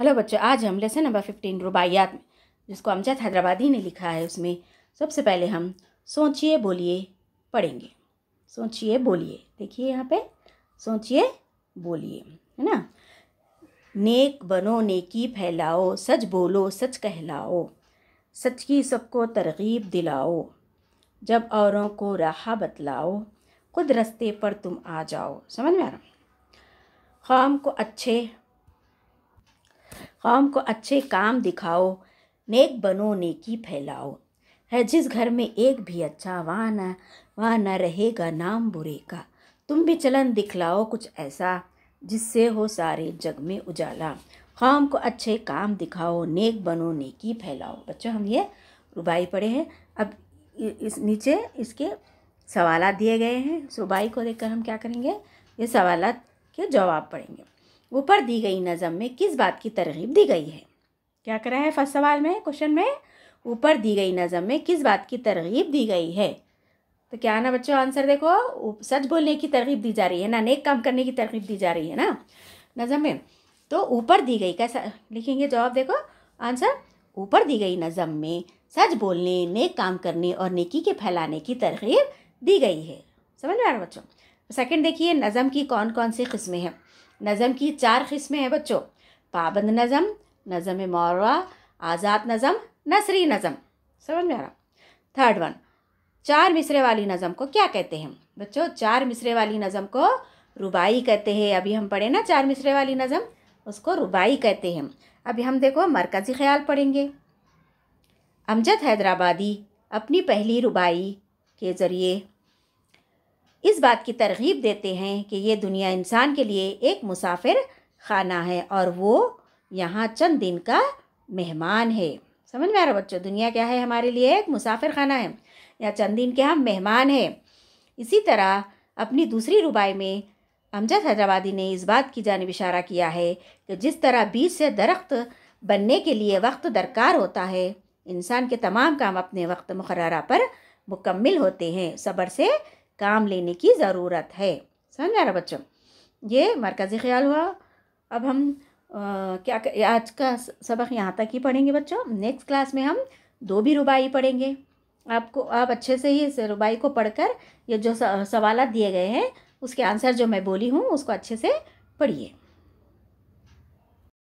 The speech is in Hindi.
हेलो बच्चों आज हम लेसन नंबर फिफ्टीन रुबाइयात में जिसको अमजद हैदराबादी ने लिखा है उसमें सबसे पहले हम सोचिए बोलिए पढ़ेंगे सोचिए बोलिए देखिए यहाँ पे सोचिए बोलिए है ना नेक बनो नेकी फैलाओ सच बोलो सच कहलाओ सच की सबको तरगीब दिलाओ जब औरों को राह बतलाओ खुद रस्ते पर तुम आ जाओ समझ में आ रहा खाम को अच्छे कौम को अच्छे काम दिखाओ नेक बनो नेकी फैलाओ है जिस घर में एक भी अच्छा वहाँ ना वहाँ ना रहेगा नाम बुरे का तुम भी चलन दिखलाओ कुछ ऐसा जिससे हो सारे जग में उजाला कौम को अच्छे काम दिखाओ नेक बनो नेकी फैलाओ बच्चों हम ये रुबाई पढ़े हैं अब इस नीचे इसके सवाल दिए गए हैं रुबाई को देखकर हम क्या करेंगे ये सवाल के जवाब पढ़ेंगे ऊपर दी गई नज़म में किस बात की तरगीब दी गई है क्या करा है फर्स्ट सवाल में क्वेश्चन में ऊपर दी गई नज़म में किस बात की तरगीब दी गई है तो क्या आना ना बच्चों आंसर देखो सच बोलने की तरगीब दी जा रही है ना नेक काम करने की तरगीब दी जा रही है ना नज़म में तो ऊपर दी गई कैसा लिखेंगे जवाब देखो आंसर ऊपर दी गई नज़म में सच बोलने नेक काम करने और नेकी के फैलाने की तरगीब दी गई है समझ में आ रहा बच्चों सेकंड देखिए नज़म की कौन कौन सी किस्में हैं नज़म की चार किस्में हैं बच्चों पाबंद नज़म नज़म मौरवा आज़ाद नज़म नसरी नज़म समझ में आ रहा थर्ड वन चार मिसरे वाली नज़म को क्या कहते हैं बच्चों चार मिसरे वाली नज़म को रुबाई कहते हैं अभी हम पढ़े ना चार मिसरे वाली नज़म उसको रुबाई कहते हैं अभी हम देखो मरकज़ी ख्याल पढ़ेंगे अमजद हैदराबादी अपनी पहली रुबाई के ज़रिए इस बात की तरगीब देते हैं कि ये दुनिया इंसान के लिए एक मुसाफिर खाना है और वो यहाँ चंद दिन का मेहमान है समझ में आ रहा बच्चों दुनिया क्या है हमारे लिए एक मुसाफिर खाना है या चंद दिन के हम मेहमान हैं इसी तरह अपनी दूसरी रुबाई में अमजद हैदराबादी ने इस बात की जानब इशारा किया है कि जिस तरह बीज से दरख्त बनने के लिए वक्त दरकार होता है इंसान के तमाम काम अपने वक्त मुकर्रा पर मुकम्मल होते हैं सब्र से काम लेने की ज़रूरत है समझ आ रहा बच्चों ये मरकज़ी ख्याल हुआ अब हम आ, क्या आज का सबक यहाँ तक ही पढ़ेंगे बच्चों नेक्स्ट क्लास में हम दो भी रुबाई पढ़ेंगे आपको आप अच्छे से ही इस रुबाई को पढ़कर ये जो सवाल दिए गए हैं उसके आंसर जो मैं बोली हूँ उसको अच्छे से पढ़िए